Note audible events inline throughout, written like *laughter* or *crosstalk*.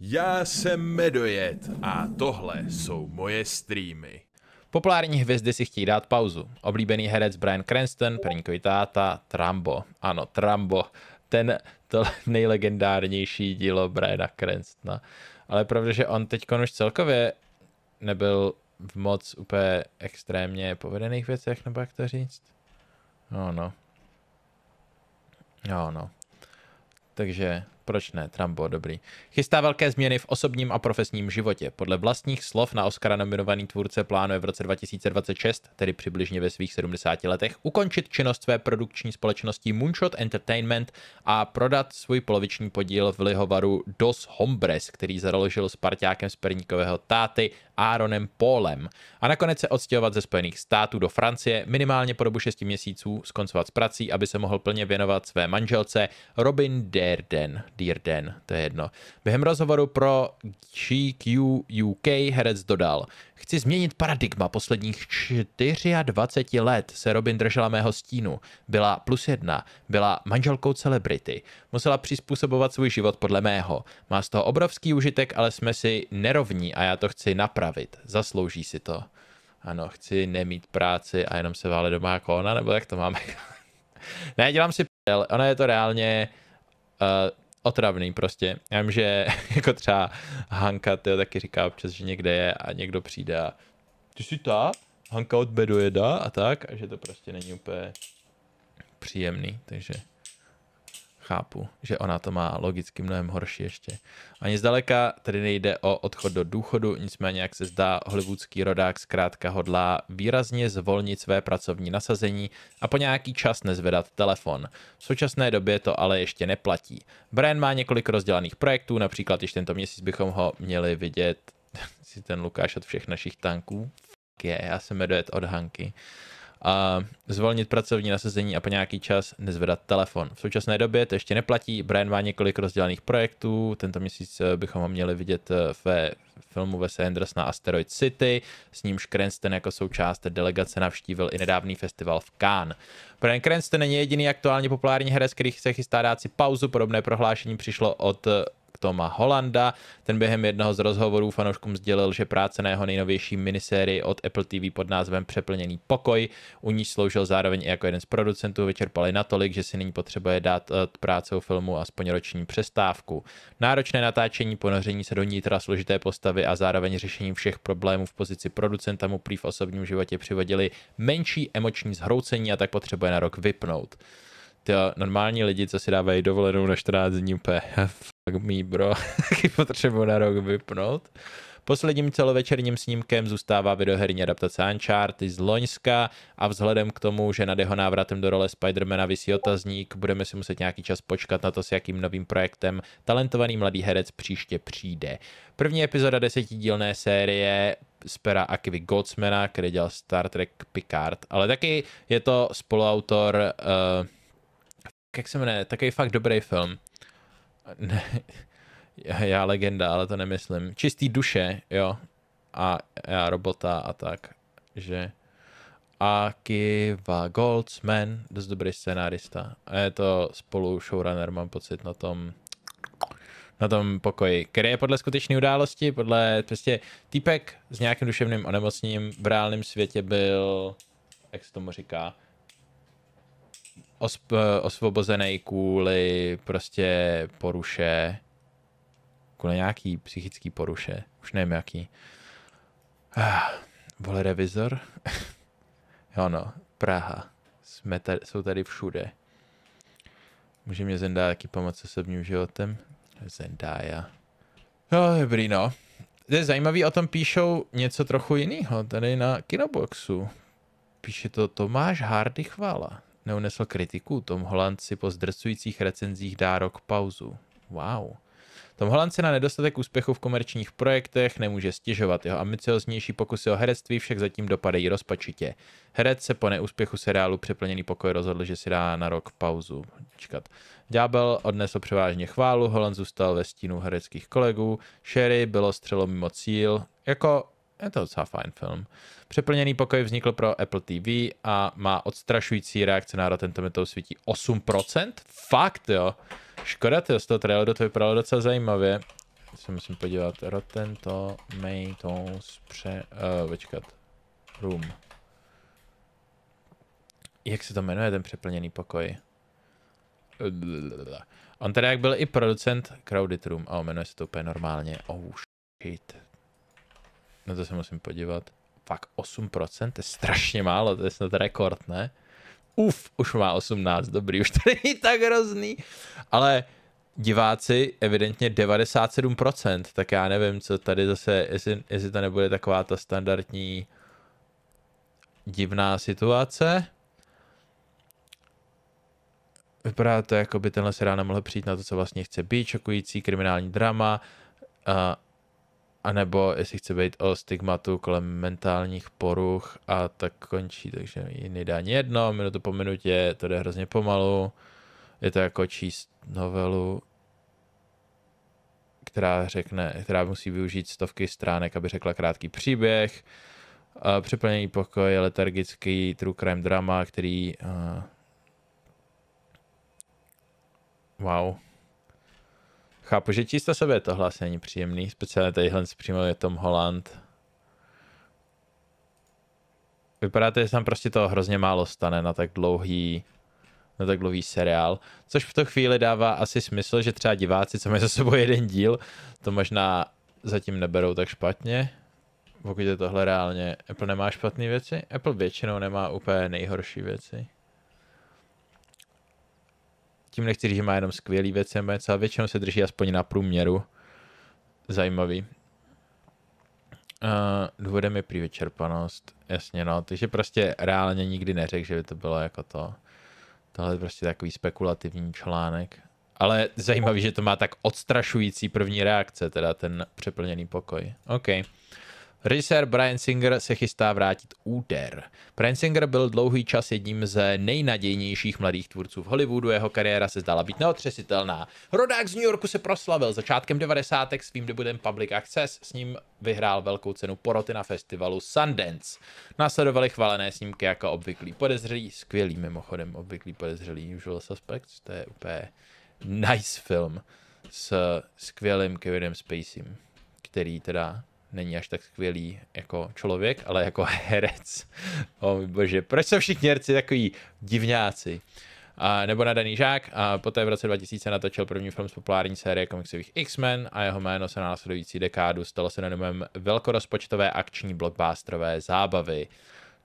Já jsem Medojet a tohle jsou moje streamy. Populární hvězdy si chtějí dát pauzu. Oblíbený herec Brian Cranston, prvníkový táta, Trambo. Ano, Trambo. Ten to *laughs* nejlegendárnější dílo Briana Cranstona. Ale pravda, že on teď už celkově nebyl v moc úplně extrémně povedených věcech, nebo jak to říct. No, no. No, no. Takže proč ne? Trump byl dobrý. Chystá velké změny v osobním a profesním životě. Podle vlastních slov na Oscara nominovaný tvůrce plánuje v roce 2026, tedy přibližně ve svých 70 letech, ukončit činnost své produkční společnosti Moonshot Entertainment a prodat svůj poloviční podíl v lihovaru Dos Hombres, který založil s parťákem z perníkového táty Aaronem Paulem. A nakonec se odstěhovat ze Spojených států do Francie minimálně po dobu 6 měsíců, skoncovat s prací, aby se mohl plně věnovat své manželce Robin Derden. Dear Dan, to je jedno. Během rozhovoru pro GQ UK herec dodal, chci změnit paradigma posledních 24 let se Robin držela mého stínu. Byla plus jedna, byla manželkou celebrity. Musela přizpůsobovat svůj život podle mého. Má z toho obrovský užitek, ale jsme si nerovní a já to chci napravit. Zaslouží si to. Ano, chci nemít práci a jenom se vále doma jako ona, nebo jak to máme? *laughs* ne, dělám si p***, Ona je to reálně uh, otravný prostě. Já vím, že *laughs* jako třeba Hanka tyjo, taky říká občas, že někde je a někdo přijde a ty jsi ta? Hanka od Bedojeda a tak, a že to prostě není úplně příjemný, takže chápu, že ona to má logicky mnohem horší ještě. Ani zdaleka tedy nejde o odchod do důchodu, nicméně, jak se zdá, hollywoodský rodák zkrátka hodlá výrazně zvolnit své pracovní nasazení a po nějaký čas nezvedat telefon. V současné době to ale ještě neplatí. Brian má několik rozdělaných projektů, například již tento měsíc bychom ho měli vidět *laughs* si ten Lukáš od všech našich tanků. je, já jsem medojet od Hanky a zvolnit pracovní nasazení a po nějaký čas nezvedat telefon. V současné době to ještě neplatí, Brian má několik rozdělaných projektů, tento měsíc eh, bychom ho měli vidět eh, ve filmu ve Sanders na Asteroid City, s nímž Cranston jako součást delegace navštívil i nedávný festival v Cannes. Brian Cranston není jediný aktuálně populární herec, který se chystá dát si pauzu, podobné prohlášení přišlo od eh, Toma Holanda. Ten během jednoho z rozhovorů fanouškům sdělil, že práce na jeho nejnovější minisérii od Apple TV pod názvem Přeplněný pokoj, u níž sloužil zároveň i jako jeden z producentů, vyčerpali natolik, že si nyní potřebuje dát eh, práce u filmu aspoň roční přestávku. Náročné natáčení, ponoření se do nitra složité postavy a zároveň řešení všech problémů v pozici producenta mu prý v osobním životě přivodili menší emoční zhroucení a tak potřebuje na rok vypnout ty eh, normální lidi, co si dávají dovolenou na 14 dní, úplně eh, tak mý bro, *laughs* taky potřebuji na rok vypnout. Posledním celovečerním snímkem zůstává videoherní adaptace Uncharted z Loňska a vzhledem k tomu, že nad jeho návratem do role Spidermana vysí otazník, budeme si muset nějaký čas počkat na to, s jakým novým projektem talentovaný mladý herec příště přijde. První epizoda desetidílné série z pera Akivy Goldsmana, který dělal Star Trek Picard, ale taky je to spoluautor uh, jak se jmenuje, takový fakt dobrý film ne, já legenda, ale to nemyslím. Čistý duše, jo. A já robota a tak, že... Akiva Goldsman, dost dobrý scenárista. A je to spolu showrunner, mám pocit, na tom na tom pokoji, který je podle skutečné události, podle prostě týpek s nějakým duševným onemocněním v reálném světě byl, jak se tomu říká, osp- osvobozený kvůli prostě poruše, kvůli nějaký psychický poruše, už nevím jaký. Ah, vole revizor? *laughs* jo no, Praha. Jsme tady, jsou tady všude. Může mě Zendá taky pomoct osobním životem? Jo, No, dobrý no. To je zajímavý, o tom píšou něco trochu jiného, tady na Kinoboxu. Píše to Tomáš Hardy Chvala neunesl kritiku, Tom Holland si po zdrcujících recenzích dá rok pauzu. Wow. Tom Holland se na nedostatek úspěchu v komerčních projektech nemůže stěžovat. Jeho ambicioznější pokusy o herectví však zatím dopadají rozpačitě. Herec se po neúspěchu seriálu Přeplněný pokoj rozhodl, že si dá na rok pauzu. Čekat. Ďábel odnesl převážně chválu, Holland zůstal ve stínu hereckých kolegů, Sherry bylo střelo mimo cíl. Jako je to docela fajn film. Přeplněný pokoj vznikl pro Apple TV a má odstrašující reakce na Rotten Tomatoes svítí 8%? Fakt jo. Škoda ty, z toho traileru to vypadalo docela zajímavě. Se musím podívat. Rotten Tomatoes pře... Uh, eh, večkat. Room. Jak se to jmenuje ten přeplněný pokoj? On teda jak byl i producent Crowded Room. A oh, jmenuje se to úplně normálně. Oh shit. Na to se musím podívat. Fakt 8%, to je strašně málo, to je snad rekord, ne? Uf, už má 18, dobrý, už to není tak hrozný. Ale diváci evidentně 97%, tak já nevím, co tady zase, jestli, jestli to nebude taková ta standardní divná situace. Vypadá to, jako by tenhle seriál nemohl přijít na to, co vlastně chce být, šokující kriminální drama, uh, a nebo jestli chce být o stigmatu kolem mentálních poruch a tak končí, takže jiný ani jedno, minutu po minutě, to jde hrozně pomalu. Je to jako číst novelu, která řekne, která musí využít stovky stránek, aby řekla krátký příběh. Přeplněný pokoj je letargický true crime drama, který... Uh, wow. Chápu, že číst o sobě je to asi není příjemný, speciálně tadyhle přímo je Tom Holland. Vypadá to, že tam prostě toho hrozně málo stane na tak dlouhý na tak dlouhý seriál, což v tu chvíli dává asi smysl, že třeba diváci, co mají za sebou jeden díl, to možná zatím neberou tak špatně, pokud je tohle reálně. Apple nemá špatné věci, Apple většinou nemá úplně nejhorší věci tím nechci říct, že má jenom skvělý VCMC, ale většinou se drží aspoň na průměru. Zajímavý. Uh, důvodem je prý vyčerpanost, jasně no, takže prostě reálně nikdy neřekl, že by to bylo jako to. Tohle je prostě takový spekulativní článek. Ale zajímavý, že to má tak odstrašující první reakce, teda ten přeplněný pokoj. OK. Režisér Brian Singer se chystá vrátit úter. Brian Singer byl dlouhý čas jedním z nejnadějnějších mladých tvůrců v Hollywoodu, jeho kariéra se zdala být neotřesitelná. Rodák z New Yorku se proslavil začátkem 90. svým debutem Public Access, s ním vyhrál velkou cenu poroty na festivalu Sundance. Následovaly chvalené snímky jako obvyklý podezřelý, skvělý mimochodem obvyklý podezřelý Usual Suspects, to je úplně nice film s skvělým Kevinem Spacem, který teda není až tak skvělý jako člověk, ale jako *laughs* herec. O oh, bože, proč jsou všichni herci takový divňáci? A, nebo nadaný žák a poté v roce 2000 natočil první film z populární série komiksových X-Men a jeho jméno se na následující dekádu stalo synonymem velkorozpočtové akční blockbusterové zábavy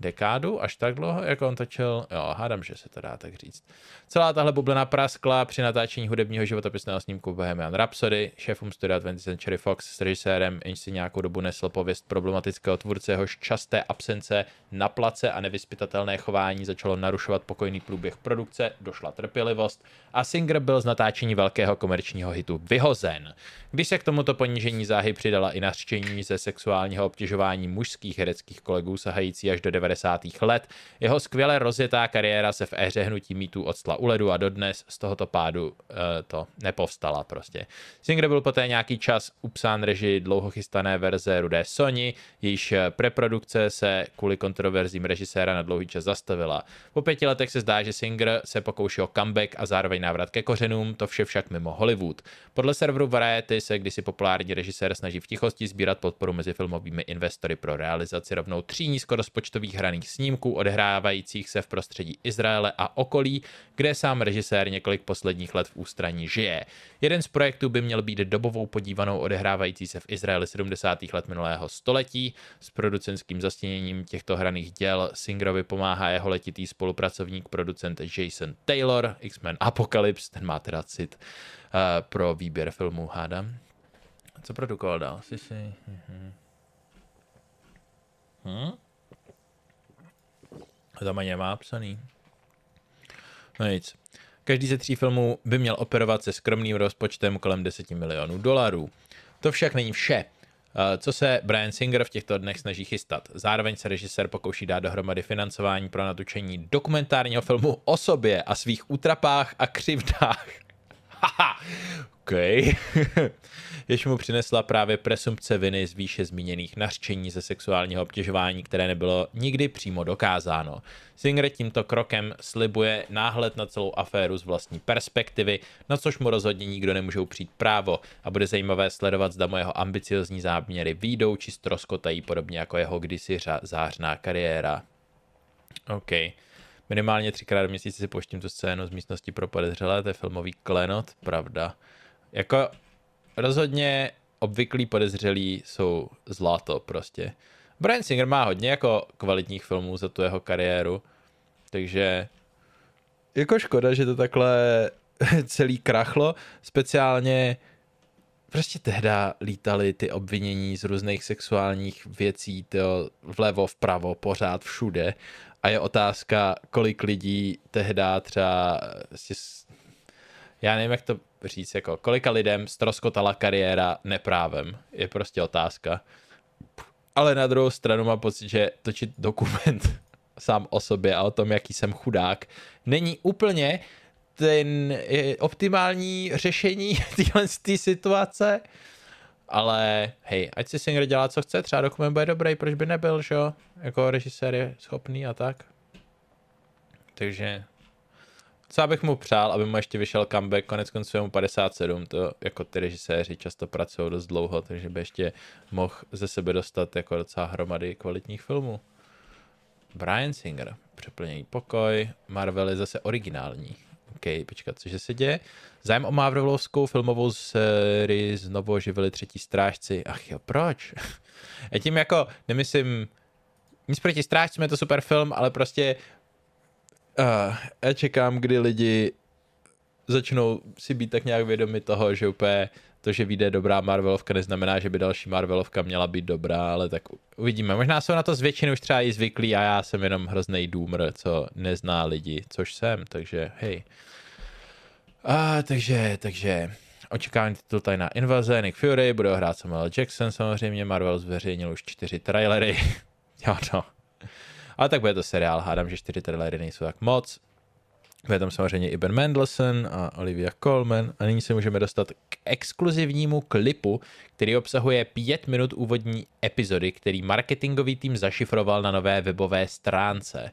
dekádu, až tak dlouho, jako on točil, jo, hádám, že se to dá tak říct. Celá tahle bublina praskla při natáčení hudebního životopisného snímku Bohemian Rhapsody. Šéfům studia 20th Century Fox s režisérem jenž si nějakou dobu nesl pověst problematického tvůrce, jehož časté absence na place a nevyspytatelné chování začalo narušovat pokojný průběh produkce, došla trpělivost a Singer byl z natáčení velkého komerčního hitu vyhozen. Když se k tomuto ponížení záhy přidala i nařčení ze sexuálního obtěžování mužských hereckých kolegů sahající až do 90 90. let. Jeho skvěle rozjetá kariéra se v éře hnutí mýtů odstla u ledu a dodnes z tohoto pádu e, to nepovstala prostě. Singer byl poté nějaký čas upsán režii dlouho chystané verze Rudé Sony, jejíž eh, preprodukce se kvůli kontroverzím režiséra na dlouhý čas zastavila. Po pěti letech se zdá, že Singer se pokoušel comeback a zároveň návrat ke kořenům, to vše však mimo Hollywood. Podle serveru Variety se kdysi populární režisér snaží v tichosti sbírat podporu mezi filmovými investory pro realizaci rovnou tří nízkorozpočtových hraných snímků odehrávajících se v prostředí Izraele a okolí, kde sám režisér několik posledních let v ústraní žije. Jeden z projektů by měl být dobovou podívanou odehrávající se v Izraeli 70. let minulého století. S producenským zastěněním těchto hraných děl Singerovi pomáhá jeho letitý spolupracovník producent Jason Taylor, X-Men Apocalypse, ten má teda cit uh, pro výběr filmů, hádám. Co produkoval dál? Si, si... Mhm. Hmm? To tam ani nemá psaný. No nic. Každý ze tří filmů by měl operovat se skromným rozpočtem kolem 10 milionů dolarů. To však není vše. Eh, co se Brian Singer v těchto dnech snaží chystat? Zároveň se režisér pokouší dát dohromady financování pro natučení dokumentárního filmu o sobě a svých útrapách a křivdách. *laughs* Haha, OK, *laughs* jež mu přinesla právě presumpce viny z výše zmíněných nařčení ze sexuálního obtěžování, které nebylo nikdy přímo dokázáno. Singer tímto krokem slibuje náhled na celou aféru z vlastní perspektivy, na což mu rozhodně nikdo nemůže upřít právo a bude zajímavé sledovat, zda mu jeho ambiciozní záměry výjdou či stroskotají podobně jako jeho kdysi zářná kariéra. OK. Minimálně třikrát v měsíci si poštím tu scénu z místnosti pro podezřelé, to je filmový klenot, pravda. Jako rozhodně obvyklí podezřelí jsou zlato prostě. Brian Singer má hodně jako kvalitních filmů za tu jeho kariéru, takže jako škoda, že to takhle *laughs* celý krachlo, speciálně prostě tehda lítali ty obvinění z různých sexuálních věcí, to vlevo, vpravo, pořád, všude. A je otázka, kolik lidí tehda třeba já nevím, jak to říct, jako kolika lidem stroskotala kariéra neprávem, je prostě otázka. Ale na druhou stranu mám pocit, že točit dokument *laughs* sám o sobě a o tom, jaký jsem chudák, není úplně ten optimální řešení *laughs* téhle tý situace, ale hej, ať si Singer dělá, co chce, třeba dokument bude dobrý, proč by nebyl, že jo? Jako režisér je schopný a tak. Takže co bych mu přál, aby mu ještě vyšel comeback, konec konců je mu 57, to jako ty režiséři často pracují dost dlouho, takže by ještě mohl ze sebe dostat jako docela hromady kvalitních filmů. Brian Singer, přeplněný pokoj, Marvel je zase originální. OK, počkat, cože se děje? Zájem o Marvelovskou filmovou sérii znovu oživili třetí strážci. Ach jo, proč? *laughs* Já tím jako nemyslím nic proti strážcům, je to super film, ale prostě já čekám, kdy lidi začnou si být tak nějak vědomi toho, že úplně to, že vyjde dobrá Marvelovka, neznamená, že by další Marvelovka měla být dobrá, ale tak uvidíme. Možná jsou na to z většiny už třeba i zvyklí a já jsem jenom hrozný důmr, co nezná lidi, což jsem, takže hej. A, takže, takže očekávání titul Tajná invaze, Nick Fury, bude hrát Samuel Jackson samozřejmě, Marvel zveřejnil už čtyři trailery. *laughs* jo no. Ale tak bude to seriál, hádám, že čtyři trailery nejsou tak moc. Bude tam samozřejmě i Ben Mendelsohn a Olivia Colman a nyní se můžeme dostat k exkluzivnímu klipu, který obsahuje pět minut úvodní epizody, který marketingový tým zašifroval na nové webové stránce.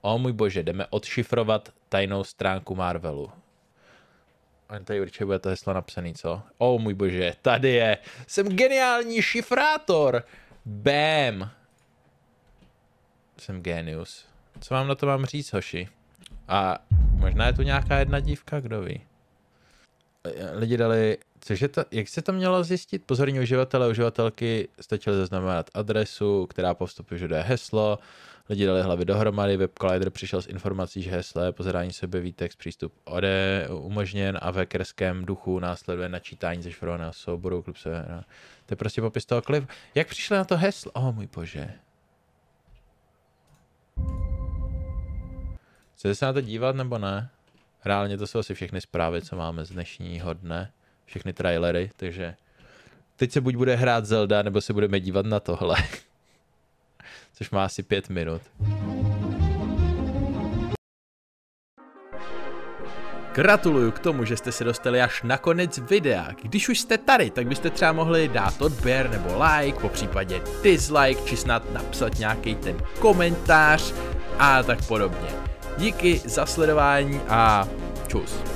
O můj bože, jdeme odšifrovat tajnou stránku Marvelu. A tady určitě bude to heslo napsané, co? O můj bože, tady je. Jsem geniální šifrátor. Bam. Jsem genius. Co vám na to mám říct, hoši? A možná je tu nějaká jedna dívka, kdo ví. Lidi dali, cože to, jak se to mělo zjistit? Pozorní uživatelé, uživatelky stačili zaznamenat adresu, která po vstupu žaduje heslo, lidi dali hlavy dohromady, web collider přišel s informací, že heslo. je pozorání sebe výtext přístup ode umožněn a ve kerském duchu následuje načítání ze švrovaného souboru Klub se, no. To je prostě popis toho klip. Jak přišli na to heslo? O oh, můj bože. Chcete se na to dívat nebo ne? Reálně to jsou asi všechny zprávy, co máme z dnešního dne. Všechny trailery, takže teď se buď bude hrát Zelda, nebo se budeme dívat na tohle. *laughs* Což má asi pět minut. Gratuluju k tomu, že jste se dostali až na konec videa. Když už jste tady, tak byste třeba mohli dát odběr nebo like, po případě dislike, či snad napsat nějaký ten komentář a tak podobně. Díky za sledování a čus.